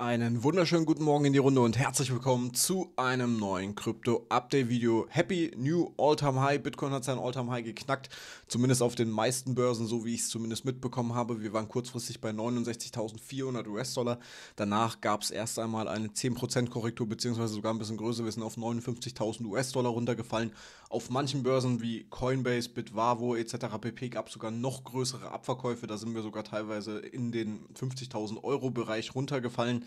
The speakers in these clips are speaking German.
Einen wunderschönen guten Morgen in die Runde und herzlich willkommen zu einem neuen Krypto-Update-Video. Happy New All-Time High. Bitcoin hat sein All-Time High geknackt, zumindest auf den meisten Börsen, so wie ich es zumindest mitbekommen habe. Wir waren kurzfristig bei 69.400 US-Dollar. Danach gab es erst einmal eine 10% Korrektur, beziehungsweise sogar ein bisschen größer. Wir sind auf 59.000 US-Dollar runtergefallen. Auf manchen Börsen wie Coinbase, Bitwavo etc. pp. gab es sogar noch größere Abverkäufe. Da sind wir sogar teilweise in den 50.000 Euro-Bereich runtergefallen.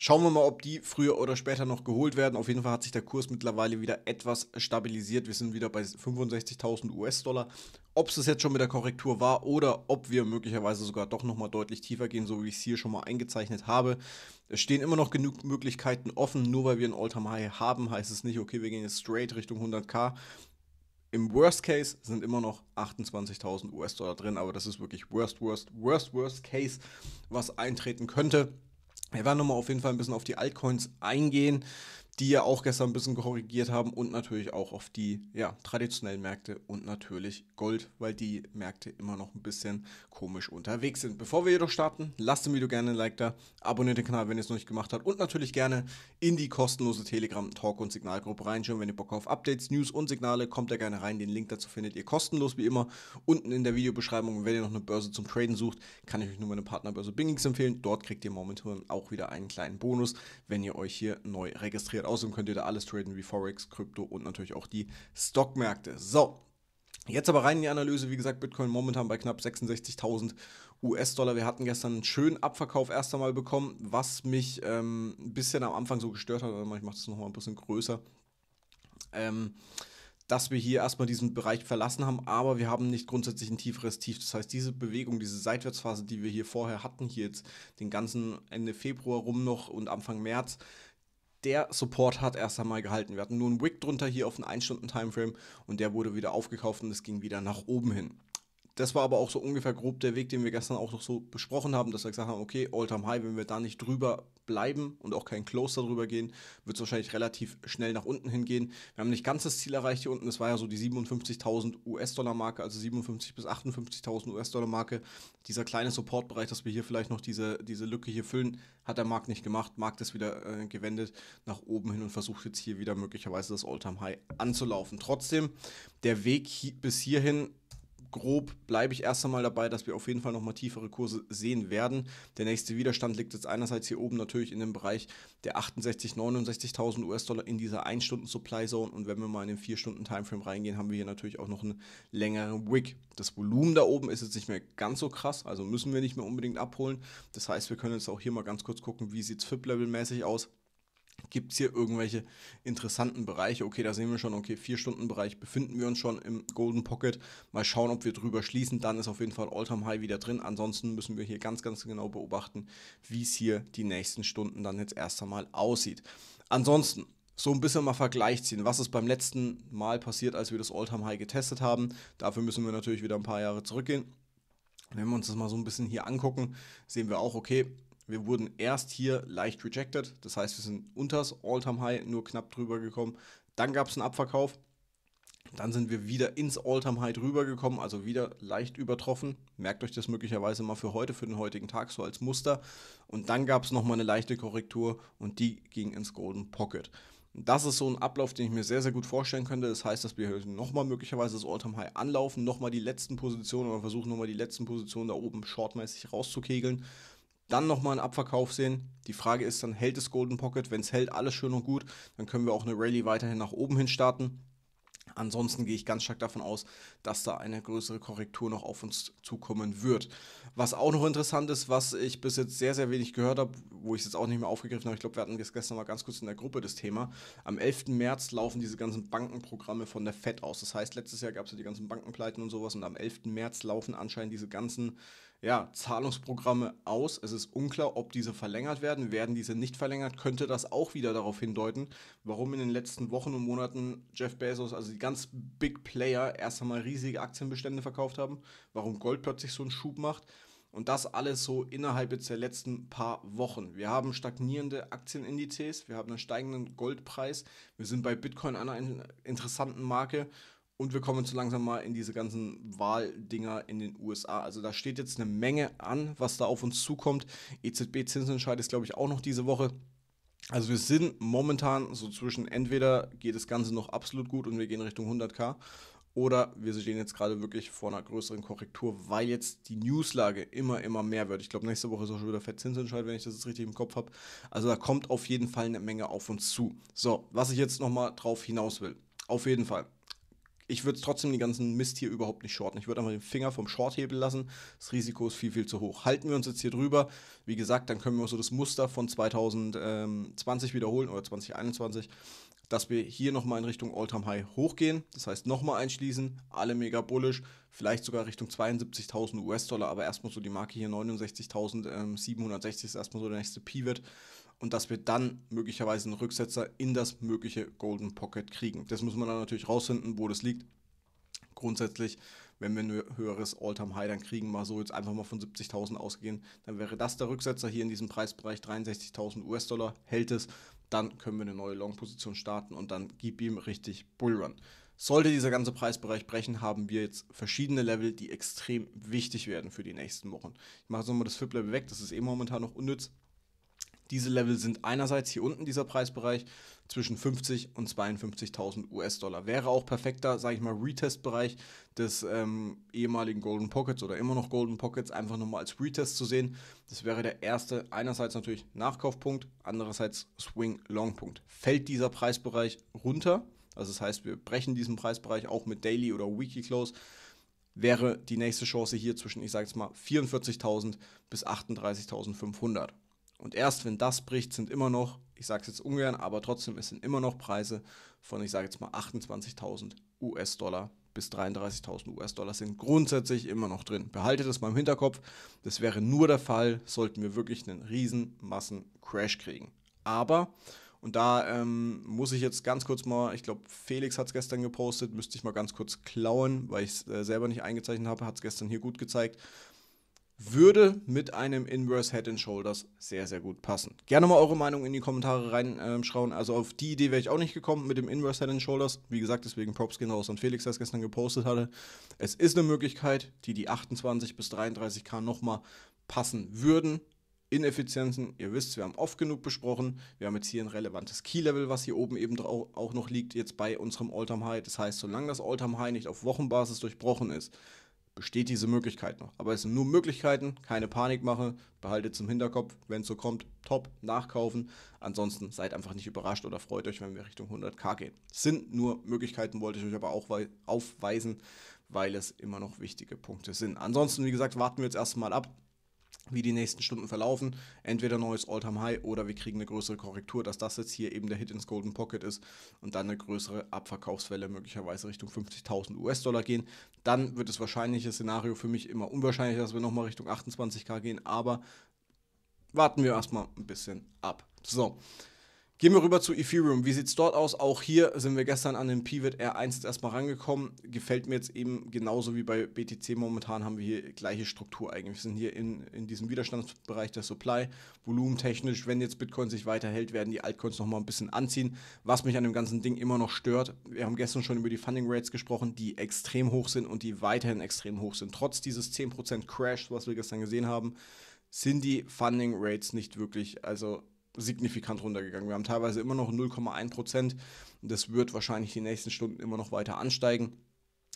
Schauen wir mal, ob die früher oder später noch geholt werden. Auf jeden Fall hat sich der Kurs mittlerweile wieder etwas stabilisiert. Wir sind wieder bei 65.000 US-Dollar. Ob es jetzt schon mit der Korrektur war oder ob wir möglicherweise sogar doch nochmal deutlich tiefer gehen, so wie ich es hier schon mal eingezeichnet habe. Es stehen immer noch genug Möglichkeiten offen. Nur weil wir ein All-Time-High haben, heißt es nicht, okay, wir gehen jetzt straight Richtung 100k. Im Worst Case sind immer noch 28.000 US-Dollar drin, aber das ist wirklich Worst, Worst, Worst, Worst Case, was eintreten könnte. Wir werden nochmal auf jeden Fall ein bisschen auf die Altcoins eingehen die ja auch gestern ein bisschen korrigiert haben und natürlich auch auf die ja, traditionellen Märkte und natürlich Gold, weil die Märkte immer noch ein bisschen komisch unterwegs sind. Bevor wir jedoch starten, lasst dem Video gerne ein Like da, abonniert den Kanal, wenn ihr es noch nicht gemacht habt und natürlich gerne in die kostenlose Telegram Talk und Signalgruppe reinschauen, wenn ihr Bock auf Updates, News und Signale, kommt da gerne rein. Den Link dazu findet ihr kostenlos wie immer unten in der Videobeschreibung. Und wenn ihr noch eine Börse zum Traden sucht, kann ich euch nur meine Partnerbörse Bingings empfehlen. Dort kriegt ihr momentan auch wieder einen kleinen Bonus, wenn ihr euch hier neu registriert außerdem könnt ihr da alles traden wie Forex, Krypto und natürlich auch die Stockmärkte. So, Jetzt aber rein in die Analyse, wie gesagt, Bitcoin momentan bei knapp 66.000 US-Dollar. Wir hatten gestern einen schönen Abverkauf erst einmal bekommen, was mich ähm, ein bisschen am Anfang so gestört hat, ich mache das nochmal ein bisschen größer, ähm, dass wir hier erstmal diesen Bereich verlassen haben, aber wir haben nicht grundsätzlich ein tieferes Tief. Das heißt, diese Bewegung, diese Seitwärtsphase, die wir hier vorher hatten, hier jetzt den ganzen Ende Februar rum noch und Anfang März, der Support hat erst einmal gehalten. Wir hatten nur einen Wick drunter hier auf einen 1-Stunden-Timeframe und der wurde wieder aufgekauft und es ging wieder nach oben hin das war aber auch so ungefähr grob der Weg, den wir gestern auch noch so besprochen haben, dass wir gesagt haben, okay, All-Time High, wenn wir da nicht drüber bleiben und auch kein Close darüber gehen, wird es wahrscheinlich relativ schnell nach unten hingehen. Wir haben nicht ganz das Ziel erreicht hier unten, das war ja so die 57.000 US-Dollar-Marke, also 57.000 bis 58.000 US-Dollar-Marke. Dieser kleine Support-Bereich, dass wir hier vielleicht noch diese, diese Lücke hier füllen, hat der Markt nicht gemacht. Markt ist wieder äh, gewendet nach oben hin und versucht jetzt hier wieder möglicherweise das All-Time High anzulaufen. Trotzdem, der Weg hi bis hierhin grob bleibe ich erst einmal dabei, dass wir auf jeden Fall nochmal tiefere Kurse sehen werden. Der nächste Widerstand liegt jetzt einerseits hier oben natürlich in dem Bereich der 68.000, 69.000 US-Dollar in dieser 1-Stunden-Supply-Zone. Und wenn wir mal in den 4-Stunden-Timeframe reingehen, haben wir hier natürlich auch noch einen längeren Wick. Das Volumen da oben ist jetzt nicht mehr ganz so krass, also müssen wir nicht mehr unbedingt abholen. Das heißt, wir können jetzt auch hier mal ganz kurz gucken, wie sieht es FIP-Level-mäßig aus. Gibt es hier irgendwelche interessanten Bereiche? Okay, da sehen wir schon, okay, vier stunden bereich befinden wir uns schon im Golden Pocket. Mal schauen, ob wir drüber schließen. Dann ist auf jeden Fall All-Time High wieder drin. Ansonsten müssen wir hier ganz, ganz genau beobachten, wie es hier die nächsten Stunden dann jetzt erst einmal aussieht. Ansonsten, so ein bisschen mal Vergleich ziehen. Was ist beim letzten Mal passiert, als wir das All-Time High getestet haben? Dafür müssen wir natürlich wieder ein paar Jahre zurückgehen. Wenn wir uns das mal so ein bisschen hier angucken, sehen wir auch, okay, wir wurden erst hier leicht rejected, das heißt, wir sind unters All-Time High nur knapp drüber gekommen. Dann gab es einen Abverkauf. Dann sind wir wieder ins All-Time High drüber gekommen, also wieder leicht übertroffen. Merkt euch das möglicherweise mal für heute, für den heutigen Tag so als Muster. Und dann gab es nochmal eine leichte Korrektur und die ging ins Golden Pocket. Das ist so ein Ablauf, den ich mir sehr, sehr gut vorstellen könnte. Das heißt, dass wir nochmal möglicherweise das All-Time High anlaufen, nochmal die letzten Positionen oder versuchen nochmal die letzten Positionen da oben shortmäßig rauszukegeln dann nochmal einen Abverkauf sehen. Die Frage ist dann, hält es Golden Pocket? Wenn es hält, alles schön und gut, dann können wir auch eine Rallye weiterhin nach oben hin starten. Ansonsten gehe ich ganz stark davon aus, dass da eine größere Korrektur noch auf uns zukommen wird. Was auch noch interessant ist, was ich bis jetzt sehr, sehr wenig gehört habe, wo ich es jetzt auch nicht mehr aufgegriffen habe, ich glaube, wir hatten das gestern mal ganz kurz in der Gruppe das Thema. Am 11. März laufen diese ganzen Bankenprogramme von der FED aus. Das heißt, letztes Jahr gab es ja die ganzen Bankenpleiten und sowas und am 11. März laufen anscheinend diese ganzen ja, Zahlungsprogramme aus. Es ist unklar, ob diese verlängert werden. Werden diese nicht verlängert, könnte das auch wieder darauf hindeuten, warum in den letzten Wochen und Monaten Jeff Bezos, also die ganz Big Player, erst einmal riesige Aktienbestände verkauft haben, warum Gold plötzlich so einen Schub macht. Und das alles so innerhalb jetzt der letzten paar Wochen. Wir haben stagnierende Aktienindizes, wir haben einen steigenden Goldpreis, wir sind bei Bitcoin einer interessanten Marke und wir kommen so langsam mal in diese ganzen Wahldinger in den USA. Also da steht jetzt eine Menge an, was da auf uns zukommt. EZB-Zinsentscheid ist, glaube ich, auch noch diese Woche. Also wir sind momentan so zwischen entweder geht das Ganze noch absolut gut und wir gehen Richtung 100k oder wir stehen jetzt gerade wirklich vor einer größeren Korrektur, weil jetzt die Newslage immer, immer mehr wird. Ich glaube, nächste Woche ist auch schon wieder Verzinsentscheid, wenn ich das jetzt richtig im Kopf habe. Also da kommt auf jeden Fall eine Menge auf uns zu. So, was ich jetzt nochmal drauf hinaus will. Auf jeden Fall ich würde trotzdem den ganzen Mist hier überhaupt nicht shorten. Ich würde einfach den Finger vom Shorthebel lassen. Das Risiko ist viel, viel zu hoch. Halten wir uns jetzt hier drüber. Wie gesagt, dann können wir so das Muster von 2020 wiederholen oder 2021, dass wir hier nochmal in Richtung all time High hochgehen. Das heißt, nochmal einschließen, alle mega bullish, vielleicht sogar Richtung 72.000 US-Dollar, aber erstmal so die Marke hier 69.760 ist erstmal so der nächste Pivot und dass wir dann möglicherweise einen Rücksetzer in das mögliche Golden Pocket kriegen. Das muss man dann natürlich rausfinden, wo das liegt. Grundsätzlich, wenn wir ein höheres all time high dann kriegen, mal so jetzt einfach mal von 70.000 ausgehen, dann wäre das der Rücksetzer hier in diesem Preisbereich 63.000 US-Dollar. Hält es, dann können wir eine neue Long-Position starten und dann gib ihm richtig Bullrun. Sollte dieser ganze Preisbereich brechen, haben wir jetzt verschiedene Level, die extrem wichtig werden für die nächsten Wochen. Ich mache jetzt nochmal das FIP-Level weg, das ist eh momentan noch unnütz. Diese Level sind einerseits hier unten dieser Preisbereich zwischen 50 und 52.000 US-Dollar. Wäre auch perfekter, sage ich mal, Retest-Bereich des ähm, ehemaligen Golden Pockets oder immer noch Golden Pockets einfach nochmal als Retest zu sehen. Das wäre der erste, einerseits natürlich Nachkaufpunkt, andererseits Swing-Long-Punkt. Fällt dieser Preisbereich runter, also das heißt, wir brechen diesen Preisbereich auch mit Daily oder Weekly Close, wäre die nächste Chance hier zwischen, ich sage jetzt mal, 44.000 bis 38.500. Und erst wenn das bricht, sind immer noch, ich sage es jetzt ungern, aber trotzdem, es sind immer noch Preise von, ich sage jetzt mal, 28.000 US-Dollar bis 33.000 US-Dollar sind grundsätzlich immer noch drin. Behaltet das mal im Hinterkopf. Das wäre nur der Fall, sollten wir wirklich einen riesen Massen-Crash kriegen. Aber, und da ähm, muss ich jetzt ganz kurz mal, ich glaube, Felix hat es gestern gepostet, müsste ich mal ganz kurz klauen, weil ich es äh, selber nicht eingezeichnet habe, hat es gestern hier gut gezeigt würde mit einem Inverse Head and Shoulders sehr, sehr gut passen. Gerne mal eure Meinung in die Kommentare reinschrauben. Ähm, also auf die Idee wäre ich auch nicht gekommen mit dem Inverse Head and Shoulders. Wie gesagt, deswegen Props gehen raus und Felix, das gestern gepostet hatte. Es ist eine Möglichkeit, die die 28 bis 33k nochmal passen würden. Ineffizienzen, ihr wisst, wir haben oft genug besprochen. Wir haben jetzt hier ein relevantes Key-Level, was hier oben eben auch noch liegt, jetzt bei unserem All-Time-High. Das heißt, solange das All-Time-High nicht auf Wochenbasis durchbrochen ist, besteht diese Möglichkeit noch. Aber es sind nur Möglichkeiten, keine Panik mache, behaltet es im Hinterkopf, wenn es so kommt, top, nachkaufen. Ansonsten seid einfach nicht überrascht oder freut euch, wenn wir Richtung 100k gehen. Es sind nur Möglichkeiten, wollte ich euch aber auch aufweisen, weil es immer noch wichtige Punkte sind. Ansonsten, wie gesagt, warten wir jetzt erstmal ab wie die nächsten Stunden verlaufen. Entweder neues All-Time-High oder wir kriegen eine größere Korrektur, dass das jetzt hier eben der Hit ins Golden Pocket ist und dann eine größere Abverkaufswelle möglicherweise Richtung 50.000 US-Dollar gehen. Dann wird das wahrscheinliche Szenario für mich immer unwahrscheinlich, dass wir nochmal Richtung 28k gehen, aber warten wir erstmal ein bisschen ab. So, Gehen wir rüber zu Ethereum. Wie sieht es dort aus? Auch hier sind wir gestern an den Pivot R1 jetzt erstmal rangekommen. Gefällt mir jetzt eben genauso wie bei BTC momentan haben wir hier gleiche Struktur eigentlich. Wir sind hier in, in diesem Widerstandsbereich der Supply. Volumentechnisch, wenn jetzt Bitcoin sich weiterhält, werden die Altcoins nochmal ein bisschen anziehen. Was mich an dem ganzen Ding immer noch stört, wir haben gestern schon über die Funding Rates gesprochen, die extrem hoch sind und die weiterhin extrem hoch sind. Trotz dieses 10% Crash, was wir gestern gesehen haben, sind die Funding Rates nicht wirklich, also signifikant runtergegangen. Wir haben teilweise immer noch 0,1 Prozent. Das wird wahrscheinlich die nächsten Stunden immer noch weiter ansteigen.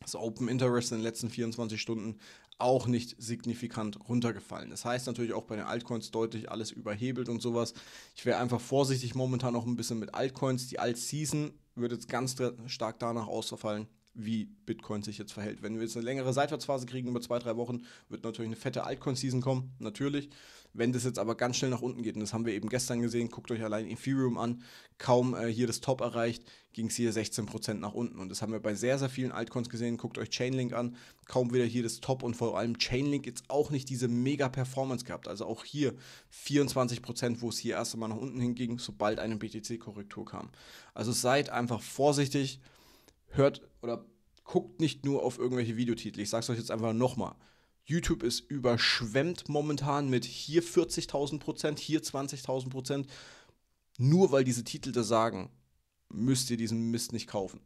Das Open Interest in den letzten 24 Stunden auch nicht signifikant runtergefallen. Das heißt natürlich auch bei den Altcoins deutlich alles überhebelt und sowas. Ich wäre einfach vorsichtig momentan noch ein bisschen mit Altcoins. Die Alt-Season wird jetzt ganz stark danach ausfallen, wie Bitcoin sich jetzt verhält. Wenn wir jetzt eine längere Seitwärtsphase kriegen über zwei, drei Wochen, wird natürlich eine fette Altcoin-Season kommen, natürlich. Wenn das jetzt aber ganz schnell nach unten geht, und das haben wir eben gestern gesehen, guckt euch allein Ethereum an, kaum äh, hier das Top erreicht, ging es hier 16% nach unten. Und das haben wir bei sehr, sehr vielen Altcoins gesehen. Guckt euch Chainlink an, kaum wieder hier das Top und vor allem Chainlink jetzt auch nicht diese mega Performance gehabt. Also auch hier 24%, wo es hier erst einmal nach unten hinging, sobald eine BTC-Korrektur kam. Also seid einfach vorsichtig, hört oder guckt nicht nur auf irgendwelche Videotitel. Ich sag's euch jetzt einfach nochmal. YouTube ist überschwemmt momentan mit hier 40.000 Prozent, hier 20.000 Prozent. Nur weil diese Titel das sagen, müsst ihr diesen Mist nicht kaufen.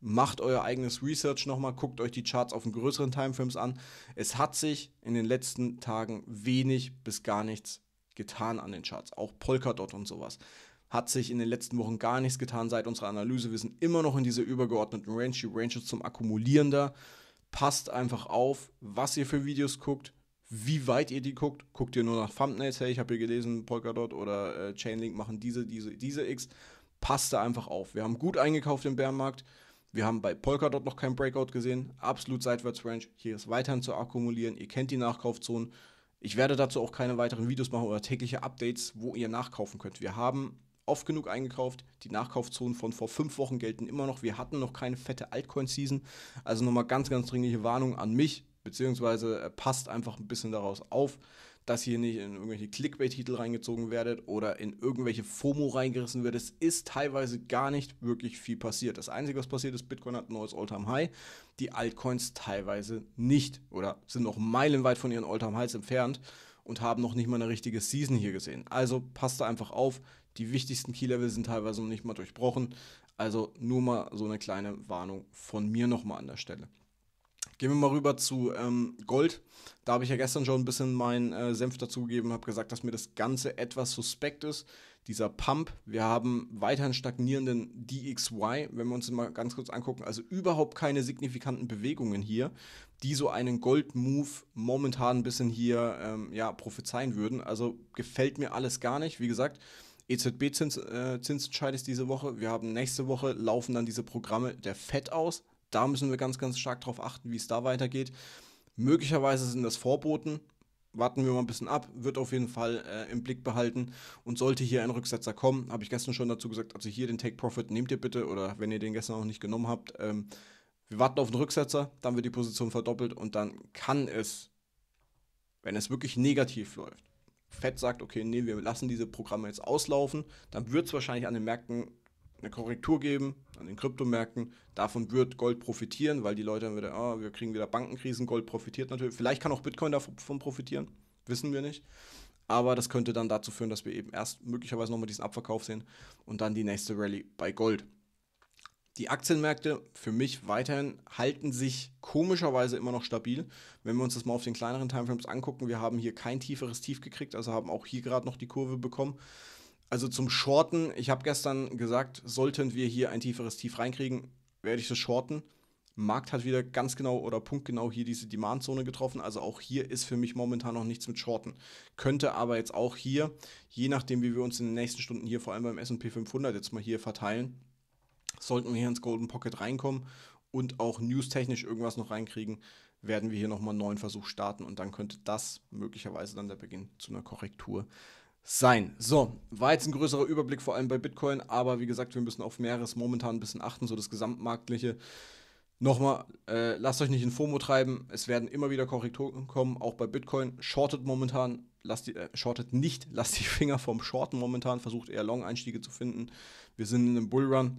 Macht euer eigenes Research nochmal, guckt euch die Charts auf den größeren Timeframes an. Es hat sich in den letzten Tagen wenig bis gar nichts getan an den Charts. Auch Polkadot und sowas hat sich in den letzten Wochen gar nichts getan seit unserer Analyse. Wir sind immer noch in dieser übergeordneten Range. Die Range ist zum Akkumulieren da. Passt einfach auf, was ihr für Videos guckt, wie weit ihr die guckt. Guckt ihr nur nach Thumbnails, hey, ich habe hier gelesen, Polkadot oder äh, Chainlink machen diese, diese, diese X. Passt da einfach auf. Wir haben gut eingekauft im Bärenmarkt. Wir haben bei Polkadot noch kein Breakout gesehen. Absolut seitwärts Range. Hier ist weiterhin zu akkumulieren. Ihr kennt die Nachkaufzonen. Ich werde dazu auch keine weiteren Videos machen oder tägliche Updates, wo ihr nachkaufen könnt. Wir haben oft genug eingekauft. Die Nachkaufzonen von vor fünf Wochen gelten immer noch. Wir hatten noch keine fette Altcoin-Season. Also nochmal ganz, ganz dringliche Warnung an mich, beziehungsweise äh, passt einfach ein bisschen daraus auf, dass hier nicht in irgendwelche Clickbait-Titel reingezogen werdet oder in irgendwelche FOMO reingerissen wird. Es ist teilweise gar nicht wirklich viel passiert. Das Einzige, was passiert ist, Bitcoin hat ein neues All-Time-High. Die Altcoins teilweise nicht oder sind noch meilenweit von ihren All-Time-Highs entfernt und haben noch nicht mal eine richtige Season hier gesehen. Also passt da einfach auf. Die wichtigsten Key-Level sind teilweise noch nicht mal durchbrochen. Also nur mal so eine kleine Warnung von mir nochmal an der Stelle. Gehen wir mal rüber zu ähm, Gold. Da habe ich ja gestern schon ein bisschen meinen äh, Senf dazugegeben, habe gesagt, dass mir das Ganze etwas suspekt ist. Dieser Pump, wir haben weiterhin stagnierenden DXY, wenn wir uns mal ganz kurz angucken, also überhaupt keine signifikanten Bewegungen hier, die so einen Gold-Move momentan ein bisschen hier ähm, ja, prophezeien würden. Also gefällt mir alles gar nicht. Wie gesagt, EZB-Zinsentscheid äh, ist diese Woche. Wir haben nächste Woche laufen dann diese Programme der FED aus. Da müssen wir ganz, ganz stark darauf achten, wie es da weitergeht. Möglicherweise sind das Vorboten. Warten wir mal ein bisschen ab, wird auf jeden Fall äh, im Blick behalten. Und sollte hier ein Rücksetzer kommen, habe ich gestern schon dazu gesagt, also hier den Take Profit nehmt ihr bitte oder wenn ihr den gestern noch nicht genommen habt, ähm, wir warten auf den Rücksetzer, dann wird die Position verdoppelt und dann kann es, wenn es wirklich negativ läuft, Fett sagt, okay, nee, wir lassen diese Programme jetzt auslaufen, dann wird es wahrscheinlich an den Märkten eine Korrektur geben, an den Kryptomärkten. Davon wird Gold profitieren, weil die Leute dann wieder, oh, wir kriegen wieder Bankenkrisen, Gold profitiert natürlich. Vielleicht kann auch Bitcoin davon profitieren, wissen wir nicht. Aber das könnte dann dazu führen, dass wir eben erst möglicherweise nochmal diesen Abverkauf sehen und dann die nächste Rallye bei Gold. Die Aktienmärkte für mich weiterhin halten sich komischerweise immer noch stabil. Wenn wir uns das mal auf den kleineren Timeframes angucken, wir haben hier kein tieferes Tief gekriegt, also haben auch hier gerade noch die Kurve bekommen. Also zum Shorten, ich habe gestern gesagt, sollten wir hier ein tieferes Tief reinkriegen, werde ich das shorten. Markt hat wieder ganz genau oder punktgenau hier diese Demandzone getroffen. Also auch hier ist für mich momentan noch nichts mit Shorten. Könnte aber jetzt auch hier, je nachdem, wie wir uns in den nächsten Stunden hier vor allem beim SP 500 jetzt mal hier verteilen, Sollten wir hier ins Golden Pocket reinkommen und auch newstechnisch irgendwas noch reinkriegen, werden wir hier nochmal einen neuen Versuch starten und dann könnte das möglicherweise dann der Beginn zu einer Korrektur sein. So, war jetzt ein größerer Überblick, vor allem bei Bitcoin, aber wie gesagt, wir müssen auf mehreres momentan ein bisschen achten, so das Gesamtmarktliche. Nochmal, äh, lasst euch nicht in FOMO treiben. Es werden immer wieder Korrekturen kommen, auch bei Bitcoin. Shortet momentan, lasst die, äh, shortet nicht, lasst die Finger vom Shorten momentan, versucht eher Long-Einstiege zu finden. Wir sind in einem Bullrun,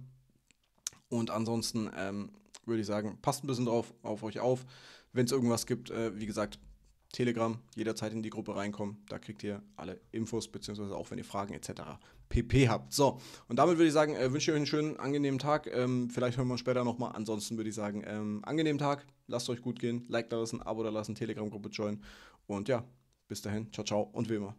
und ansonsten ähm, würde ich sagen, passt ein bisschen drauf auf euch auf. Wenn es irgendwas gibt, äh, wie gesagt, Telegram, jederzeit in die Gruppe reinkommen. Da kriegt ihr alle Infos, beziehungsweise auch wenn ihr Fragen etc. pp habt. So, und damit würde ich sagen, äh, wünsche ich euch einen schönen, angenehmen Tag. Ähm, vielleicht hören wir uns später nochmal. Ansonsten würde ich sagen, ähm, angenehmen Tag. Lasst euch gut gehen. Like da lassen, Abo da lassen, Telegram-Gruppe joinen. Und ja, bis dahin. Ciao, ciao und wie immer.